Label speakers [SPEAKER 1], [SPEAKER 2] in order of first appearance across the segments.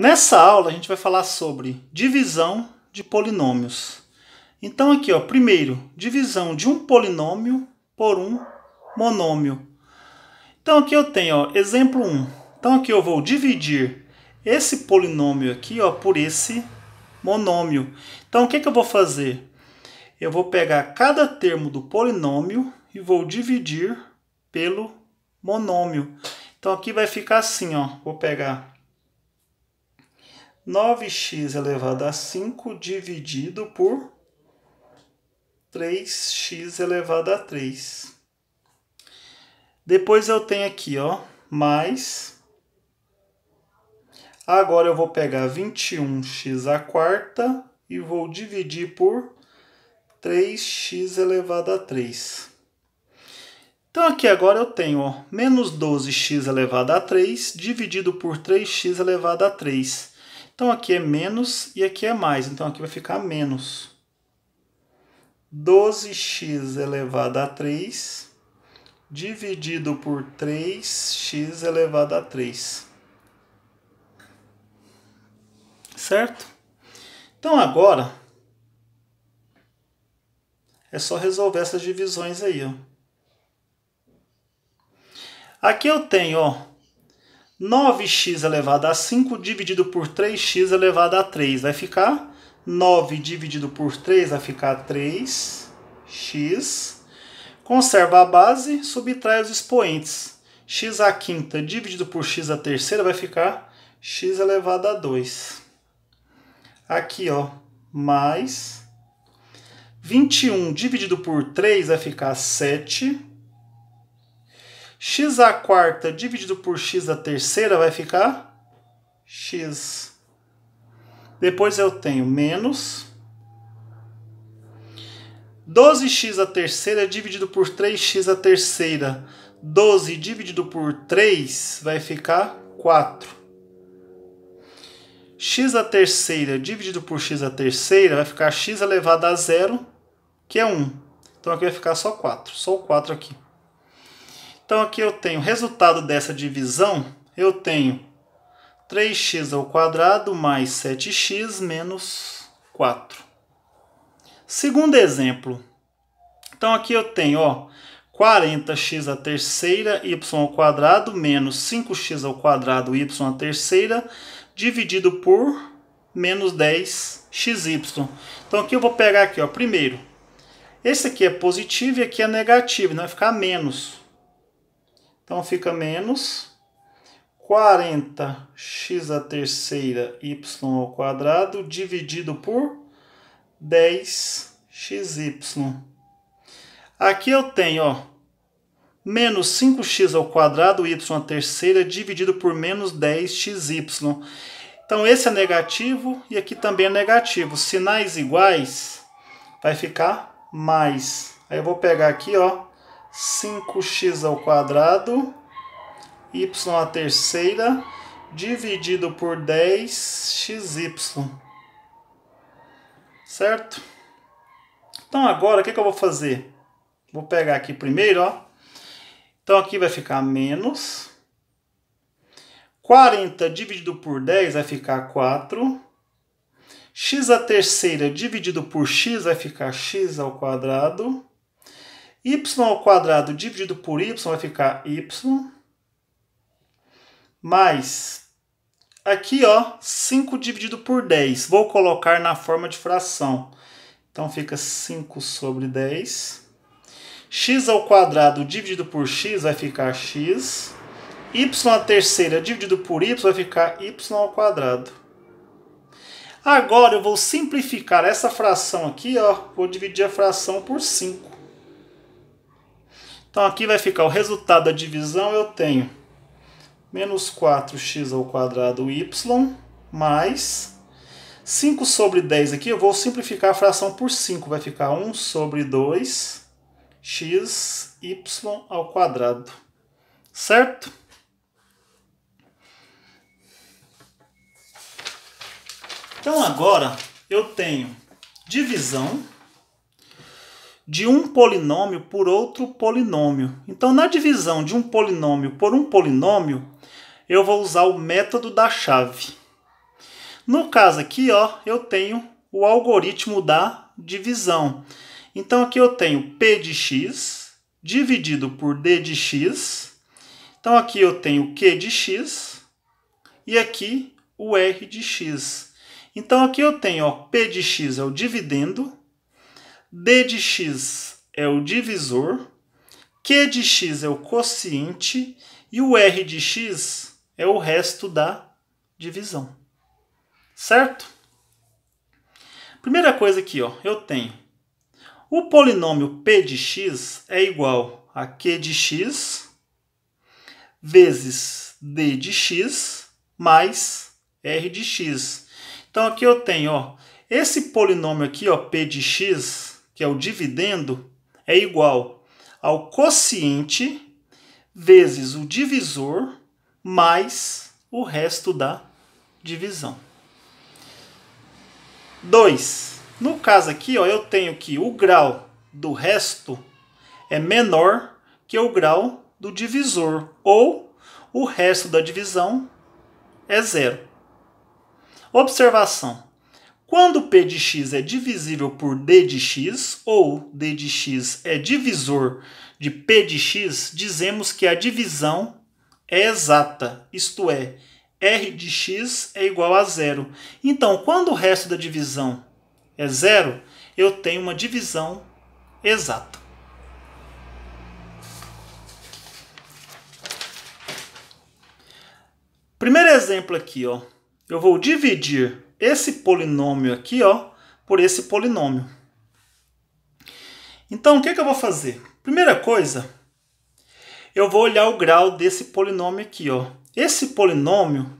[SPEAKER 1] Nessa aula a gente vai falar sobre divisão de polinômios. Então aqui, ó, primeiro, divisão de um polinômio por um monômio. Então aqui eu tenho, ó, exemplo 1. Então aqui eu vou dividir esse polinômio aqui, ó, por esse monômio. Então o que, que eu vou fazer? Eu vou pegar cada termo do polinômio e vou dividir pelo monômio. Então aqui vai ficar assim, ó, vou pegar 9x elevado a 5 dividido por 3x elevado a 3. Depois eu tenho aqui, ó, mais. Agora eu vou pegar 21x a quarta e vou dividir por 3x elevado a 3. Então aqui agora eu tenho ó, menos 12x elevado a 3 dividido por 3x elevado a 3. Então aqui é menos e aqui é mais, então aqui vai ficar menos. 12x elevado a 3 dividido por 3x elevado a 3. Certo? Então agora é só resolver essas divisões aí, ó. Aqui eu tenho, ó, 9x elevado a 5 dividido por 3x elevado a 3. Vai ficar 9 dividido por 3 vai ficar 3x. Conserva a base, subtrai os expoentes. x à quinta dividido por x à terceira vai ficar x elevado a 2. Aqui, ó, mais 21 dividido por 3 vai ficar 7 x a quarta dividido por x a terceira vai ficar x. Depois eu tenho menos 12x a terceira dividido por 3x a terceira. 12 dividido por 3 vai ficar 4 x a terceira dividido por x a terceira vai ficar x elevado a zero, que é 1. Então aqui vai ficar só 4, só o 4 aqui. Então aqui eu tenho o resultado dessa divisão, eu tenho 3x ao quadrado mais 7x menos 4. Segundo exemplo. Então aqui eu tenho, ó, 40x à terceira y ao quadrado menos 5x ao quadrado y à terceira dividido por menos 10xy. Então aqui eu vou pegar aqui, ó, primeiro, esse aqui é positivo e aqui é negativo, então vai ficar menos. Então fica menos 40x a terceira y ao quadrado dividido por 10xy. Aqui eu tenho, ó, menos 5x ao quadrado y à terceira dividido por menos 10xy. Então esse é negativo e aqui também é negativo. Sinais iguais vai ficar mais. Aí eu vou pegar aqui, ó, 5x ao quadrado, y à terceira, dividido por 10xy. Certo? Então agora o que, que eu vou fazer? Vou pegar aqui primeiro, ó. Então aqui vai ficar menos. 40 dividido por 10 vai ficar 4. x a terceira dividido por x vai ficar x ao quadrado y ao quadrado dividido por y vai ficar y mais aqui ó 5 dividido por 10 vou colocar na forma de fração então fica 5 sobre 10 x ao quadrado dividido por x vai ficar x y à terceira dividido por y vai ficar y ao quadrado agora eu vou simplificar essa fração aqui ó vou dividir a fração por 5 então aqui vai ficar o resultado da divisão, eu tenho menos 4x ao quadrado y mais 5 sobre 10 aqui, eu vou simplificar a fração por 5, vai ficar 1 sobre 2 xy ao quadrado, certo? Então agora eu tenho divisão de um polinômio por outro polinômio. Então, na divisão de um polinômio por um polinômio, eu vou usar o método da chave. No caso aqui, ó, eu tenho o algoritmo da divisão. Então, aqui eu tenho P de x dividido por D de x. Então, aqui eu tenho Q de x e aqui o R de x. Então, aqui eu tenho ó, P de x é o dividendo D de x é o divisor, Q de x é o quociente e o R de x é o resto da divisão. Certo? Primeira coisa aqui, ó, eu tenho o polinômio P de x é igual a Q de x vezes D de x mais R de x. Então aqui eu tenho, ó, esse polinômio aqui, ó, P de x que é o dividendo, é igual ao quociente vezes o divisor mais o resto da divisão. 2. No caso aqui, ó, eu tenho que o grau do resto é menor que o grau do divisor, ou o resto da divisão é zero. Observação. Quando P de x é divisível por D de x, ou D de x é divisor de P de x, dizemos que a divisão é exata, isto é, R de x é igual a zero. Então, quando o resto da divisão é zero, eu tenho uma divisão exata. Primeiro exemplo aqui, ó. eu vou dividir esse polinômio aqui ó, por esse polinômio. Então, o que, é que eu vou fazer? Primeira coisa, eu vou olhar o grau desse polinômio aqui. Ó. Esse polinômio,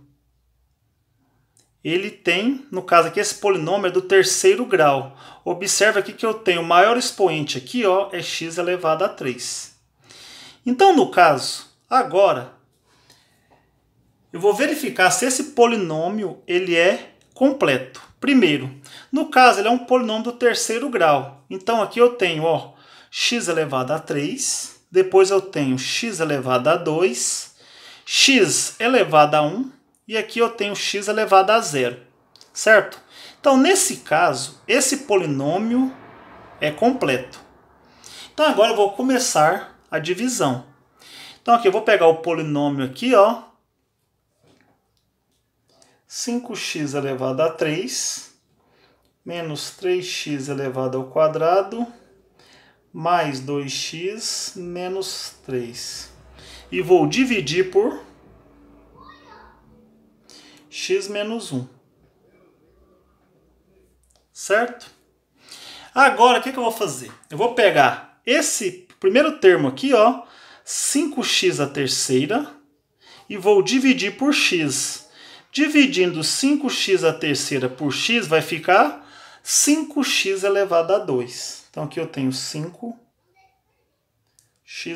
[SPEAKER 1] ele tem, no caso aqui, esse polinômio é do terceiro grau. Observe aqui que eu tenho o maior expoente aqui, ó, é x elevado a 3. Então, no caso, agora, eu vou verificar se esse polinômio ele é completo. Primeiro, no caso ele é um polinômio do terceiro grau. Então aqui eu tenho ó, x elevado a 3, depois eu tenho x elevado a 2, x elevado a 1 e aqui eu tenho x elevado a 0, certo? Então nesse caso, esse polinômio é completo. Então agora eu vou começar a divisão. Então aqui eu vou pegar o polinômio aqui, ó, 5x elevado a 3 menos 3x elevado ao quadrado mais 2x menos 3. E vou dividir por x menos 1. Certo? Agora, o que, que eu vou fazer? Eu vou pegar esse primeiro termo aqui, ó, 5x a terceira, e vou dividir por x. Dividindo 5x a terceira por x vai ficar 5x elevado a 2. Então aqui eu tenho 5x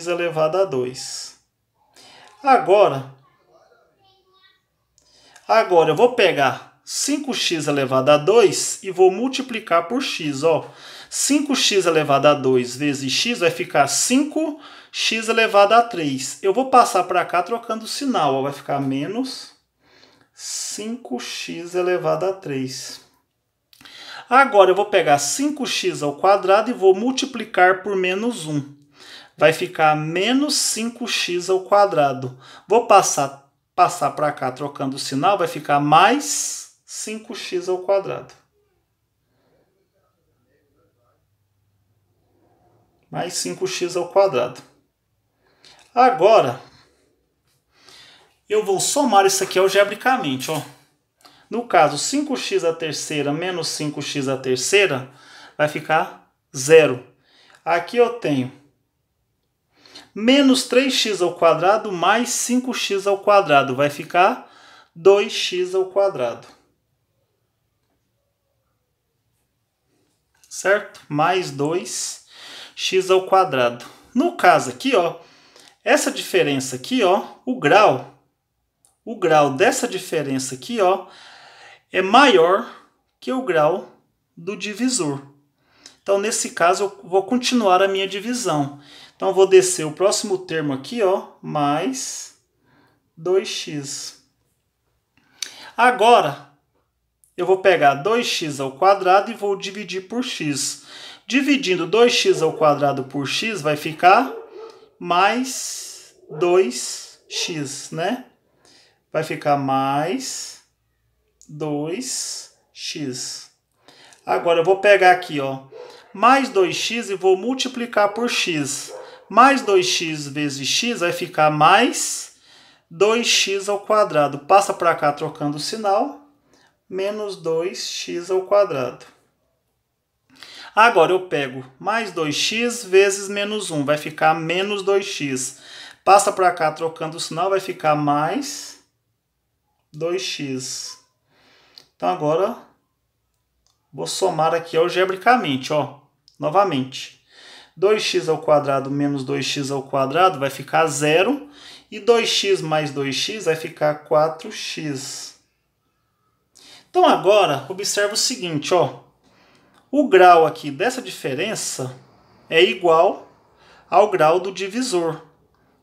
[SPEAKER 1] elevado a 2. Agora, agora eu vou pegar 5x elevado a 2 e vou multiplicar por x. Ó. 5x elevado a 2 vezes x vai ficar 5x elevado a 3. Eu vou passar para cá trocando o sinal. Ó. Vai ficar menos 5x elevado a 3. Agora eu vou pegar 5x ao quadrado e vou multiplicar por menos 1. Vai ficar menos 5x ao quadrado. Vou passar passar para cá trocando o sinal, vai ficar mais 5x ao quadrado. Mais 5x ao quadrado. Agora, eu vou somar isso aqui algebricamente. Ó. No caso, 5x à terceira menos 5x à terceira vai ficar zero. Aqui eu tenho menos 3x ao quadrado mais 5x ao quadrado. Vai ficar 2x ao quadrado. Certo? Mais 2x ao quadrado. No caso aqui, ó, essa diferença aqui, ó, o grau o grau dessa diferença aqui ó, é maior que o grau do divisor. Então, nesse caso, eu vou continuar a minha divisão. Então, eu vou descer o próximo termo aqui, ó, mais 2x. Agora, eu vou pegar 2x ao quadrado e vou dividir por x. Dividindo 2x ao quadrado por x vai ficar mais 2x, né? vai ficar mais 2x. Agora eu vou pegar aqui, ó, mais 2x e vou multiplicar por x. Mais 2x vezes x vai ficar mais 2x ao quadrado. Passa para cá trocando o sinal, menos 2x ao quadrado. Agora eu pego mais 2x vezes menos 1, vai ficar menos 2x. Passa para cá trocando o sinal, vai ficar mais 2x. Então agora vou somar aqui algebricamente, ó, novamente. 2x menos 2x vai ficar zero. E 2x mais 2x vai ficar 4x. Então agora, observa o seguinte, ó. O grau aqui dessa diferença é igual ao grau do divisor.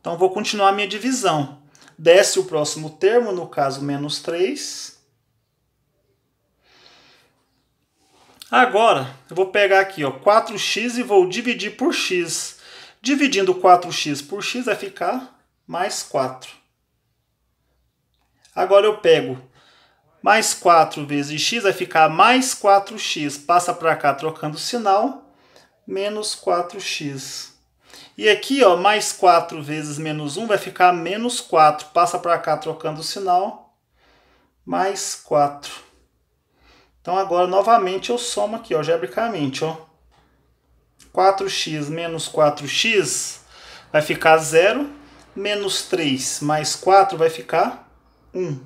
[SPEAKER 1] Então vou continuar a minha divisão desce o próximo termo, no caso, menos 3. Agora, eu vou pegar aqui ó, 4x e vou dividir por x. Dividindo 4x por x vai ficar mais 4. Agora eu pego mais 4 vezes x, vai ficar mais 4x. Passa para cá trocando o sinal, menos 4x. E aqui, ó, mais 4 vezes menos 1 vai ficar menos 4. Passa para cá trocando o sinal. Mais 4. Então agora, novamente, eu somo aqui, ó, geometricamente, ó. 4x menos 4x vai ficar 0. Menos 3 mais 4 vai ficar 1.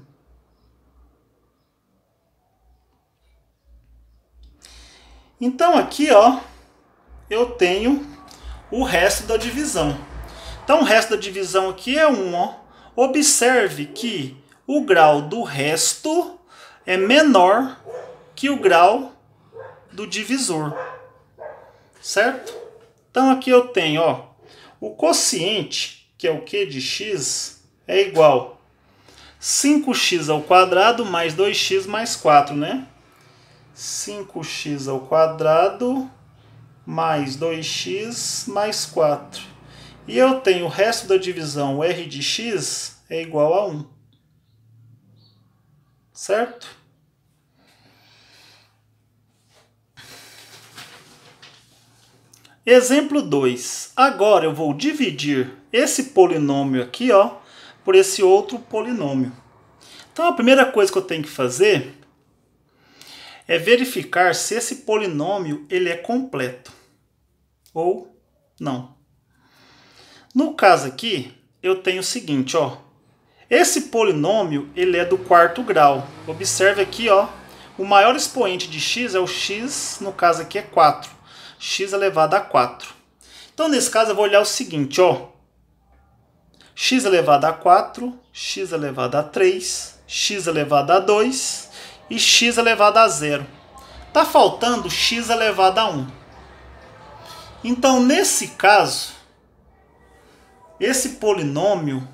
[SPEAKER 1] Então aqui, ó, eu tenho o resto da divisão. Então, o resto da divisão aqui é 1. Ó. Observe que o grau do resto é menor que o grau do divisor. Certo? Então, aqui eu tenho ó, o quociente, que é o que de x, é igual a 5x ao quadrado mais 2x mais 4, né? 5x ao quadrado mais 2x mais 4. E eu tenho o resto da divisão r de x é igual a 1. Certo? Exemplo 2. Agora eu vou dividir esse polinômio aqui ó, por esse outro polinômio. Então a primeira coisa que eu tenho que fazer é verificar se esse polinômio ele é completo ou não. No caso aqui, eu tenho o seguinte, ó. Esse polinômio, ele é do quarto grau. Observe aqui, ó. O maior expoente de x é o x, no caso aqui é 4. x é elevado a 4. Então, nesse caso, eu vou olhar o seguinte, ó. x elevado a 4, x elevado a 3, x elevado a 2 e x elevado a 0. Está faltando x elevado a 1. Então, nesse caso, esse polinômio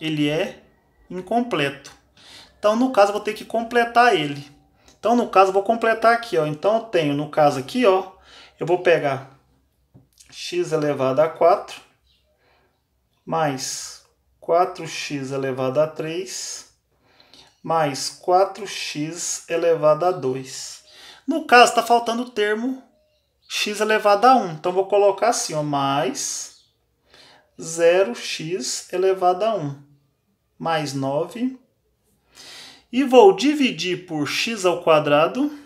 [SPEAKER 1] ele é incompleto. Então, no caso, eu vou ter que completar ele. Então, no caso, eu vou completar aqui. Ó. Então, eu tenho, no caso aqui, ó, eu vou pegar x elevado a 4 mais 4x elevado a 3 mais 4x elevado a 2. No caso, está faltando o termo x elevado a 1. Então, vou colocar assim, ó, mais 0x elevado a 1, mais 9. E vou dividir por x ao quadrado.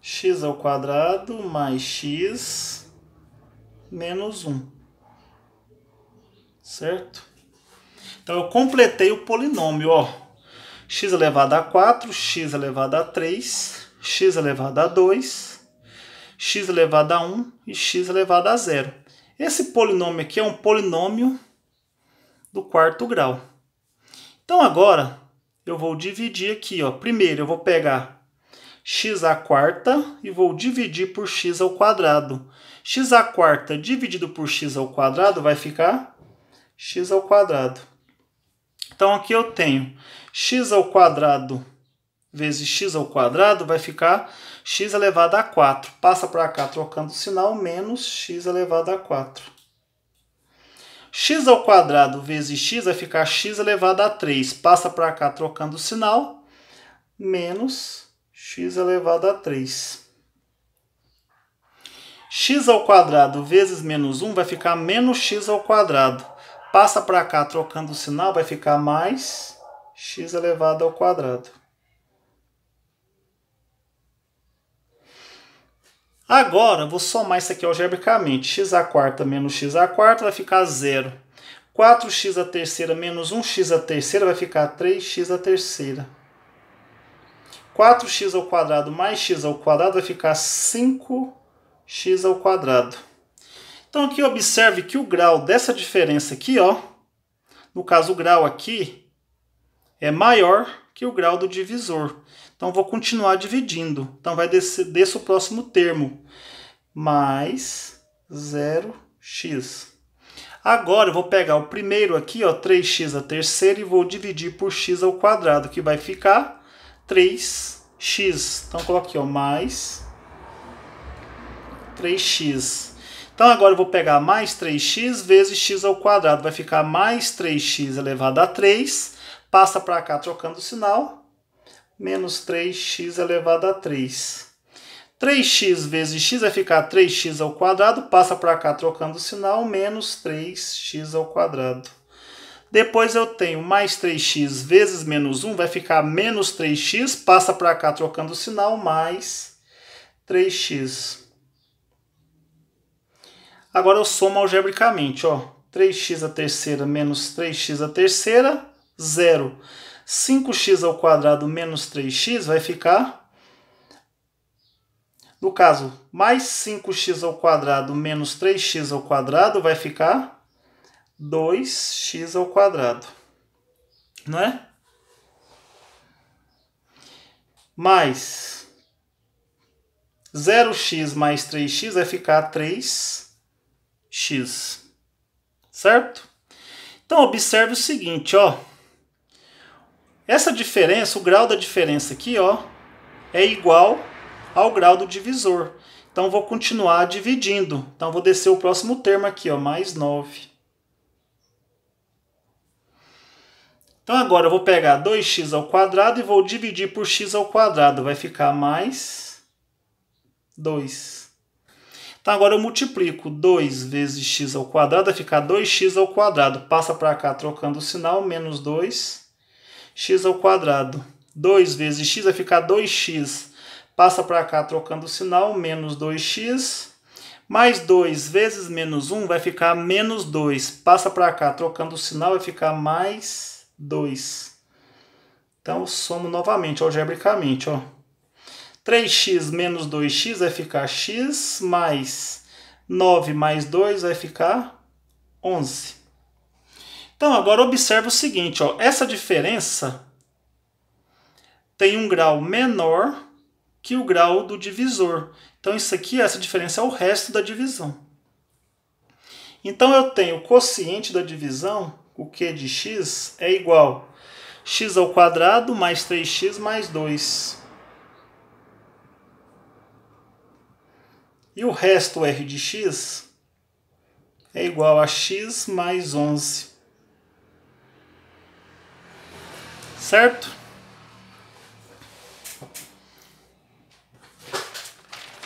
[SPEAKER 1] x ao quadrado mais x menos 1. Certo? Então, eu completei o polinômio, ó x elevado a 4, x elevado a 3, x elevado a 2, x elevado a 1 e x elevado a 0. Esse polinômio aqui é um polinômio do quarto grau. Então agora eu vou dividir aqui, ó. Primeiro eu vou pegar x a quarta e vou dividir por x ao quadrado. x a quarta dividido por x ao quadrado vai ficar x ao quadrado. Então aqui eu tenho x ao quadrado vezes x ao quadrado vai ficar x elevado a 4. Passa para cá trocando o sinal, menos x elevado a 4. x ao quadrado vezes x vai ficar x elevado a 3. Passa para cá trocando o sinal, menos x elevado a 3. x ao quadrado vezes menos 1 vai ficar menos x ao quadrado Passa para cá trocando o sinal, vai ficar mais x elevado ao quadrado. Agora, vou somar isso aqui algebricamente. x a quarta menos x a quarta vai ficar zero. 4x a terceira menos 1x a terceira vai ficar 3x a terceira. 4x ao quadrado mais x ao quadrado vai ficar 5x ao quadrado. Então aqui observe que o grau dessa diferença aqui, ó, no caso o grau aqui é maior que o grau do divisor. Então vou continuar dividindo. Então vai descer, o próximo termo. Mais 0x. Agora eu vou pegar o primeiro aqui, ó, 3x a terceira, e vou dividir por x ao quadrado, que vai ficar 3x. Então coloque ó, mais 3x então agora eu vou pegar mais 3x vezes x ao quadrado, vai ficar mais 3x elevado a 3, passa para cá trocando o sinal, menos 3x elevado a 3. 3x vezes x vai ficar 3x ao quadrado, passa para cá trocando o sinal, menos 3x ao quadrado. Depois eu tenho mais 3x vezes menos 1, vai ficar menos 3x, passa para cá trocando o sinal, mais 3x. Agora eu somo algebricamente, ó. 3x a terceira menos 3x a terceira, zero. 5x ao quadrado menos 3x vai ficar, no caso, mais 5x ao quadrado menos 3x ao quadrado vai ficar 2x ao quadrado, não é? Mais 0x mais 3x vai ficar 3 x. Certo? Então observe o seguinte, ó. Essa diferença, o grau da diferença aqui, ó, é igual ao grau do divisor. Então vou continuar dividindo. Então vou descer o próximo termo aqui, ó, mais 9. Então agora eu vou pegar 2x ao quadrado e vou dividir por x ao quadrado, vai ficar mais 2. Então agora eu multiplico 2 vezes x ao quadrado, vai ficar 2x ao quadrado. Passa para cá trocando o sinal, menos 2, x ao quadrado. 2 vezes x vai ficar 2x. Passa para cá trocando o sinal, menos 2x. Mais 2 vezes menos 1 vai ficar menos 2. Passa para cá trocando o sinal, vai ficar mais 2. Então, somo novamente, algebricamente, ó. 3x menos 2x vai ficar x, mais 9 mais 2 vai ficar 11. Então, agora observa o seguinte, ó, essa diferença tem um grau menor que o grau do divisor. Então, isso aqui, essa diferença é o resto da divisão. Então, eu tenho o quociente da divisão, o Q de x, é igual a x ao quadrado mais 3x mais 2 E o resto R de x é igual a x mais 11. Certo?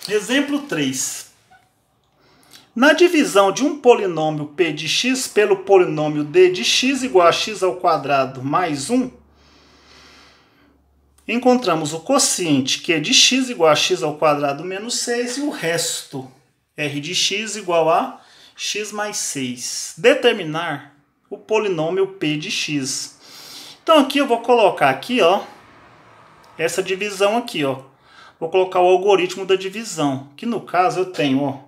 [SPEAKER 1] Exemplo 3. Na divisão de um polinômio p de x pelo polinômio d de x igual a x ao quadrado mais 1, encontramos o quociente, que é de x igual a x ao quadrado menos 6, e o resto, r de x igual a x mais 6. Determinar o polinômio p de x. Então aqui eu vou colocar aqui, ó, essa divisão aqui, ó. Vou colocar o algoritmo da divisão, que no caso eu tenho, ó,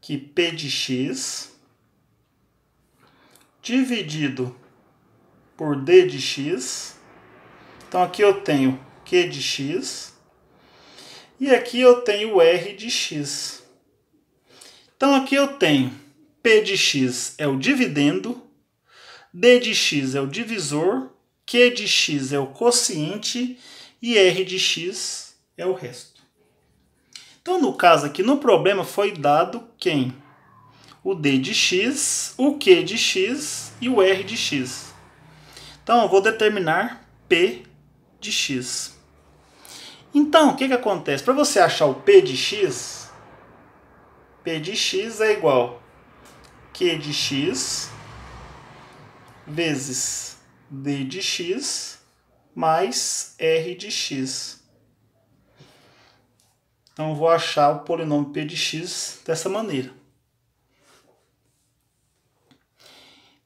[SPEAKER 1] que p de x dividido por d de x então aqui eu tenho Q de x e aqui eu tenho R de x. Então aqui eu tenho P de x é o dividendo, D de x é o divisor, Q de x é o quociente e R de x é o resto. Então no caso aqui, no problema foi dado quem? O D de x, o Q de x e o R de x. Então eu vou determinar P de x. Então, o que, que acontece? Para você achar o p de x, p de x é igual q de x vezes d de x mais r de x. Então, eu vou achar o polinômio p de x dessa maneira.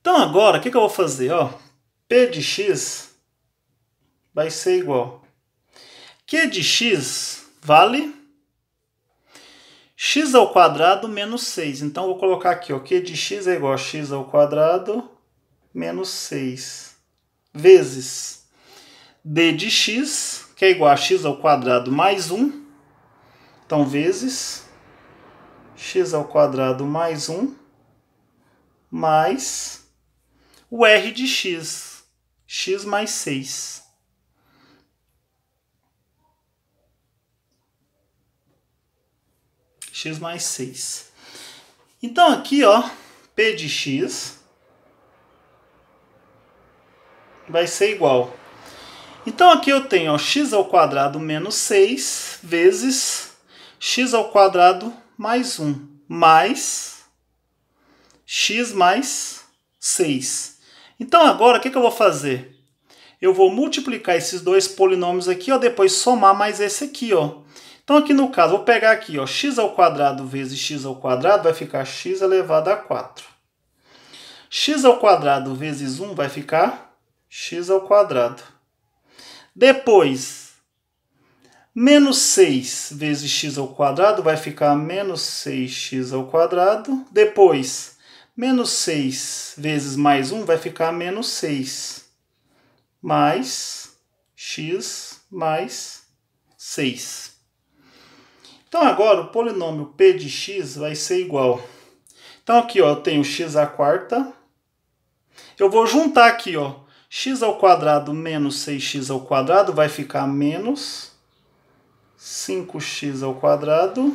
[SPEAKER 1] Então, agora, o que, que eu vou fazer? Ó, p de x vai ser igual Q de x vale x ao quadrado menos 6. Então, vou colocar aqui, ó, Q de x é igual a x ao quadrado menos 6 vezes d de x, que é igual a x ao quadrado mais 1. Então, vezes x ao quadrado mais 1 mais o r de x, x mais 6. x mais 6. Então aqui, ó, p de x vai ser igual. Então aqui eu tenho ó, x ao quadrado menos 6 vezes x ao quadrado mais 1 mais x mais 6. Então agora o que, que eu vou fazer? Eu vou multiplicar esses dois polinômios aqui, ó, depois somar mais esse aqui, ó. Então aqui no caso, vou pegar aqui, ó, x ao quadrado vezes x ao quadrado vai ficar x elevado a 4. x ao quadrado vezes 1 vai ficar x ao quadrado. Depois, menos 6 vezes x ao quadrado vai ficar menos 6x ao quadrado. Depois, menos 6 vezes mais 1 vai ficar menos 6. Mais x mais 6. Então agora o polinômio p de x vai ser igual. Então aqui ó, eu tenho x à quarta. Eu vou juntar aqui ó, x ao quadrado menos 6x ao quadrado vai ficar menos 5x ao quadrado.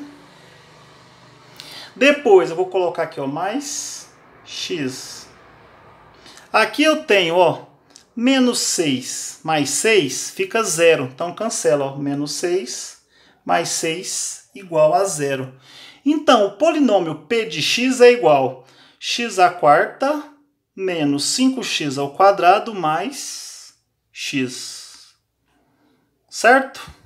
[SPEAKER 1] Depois eu vou colocar aqui ó, mais x. Aqui eu tenho ó, menos 6 mais 6 fica zero, então cancela ó, menos 6 mais 6 igual a zero. Então, o polinômio p de x é igual x à quarta menos 5x ao quadrado mais x. Certo?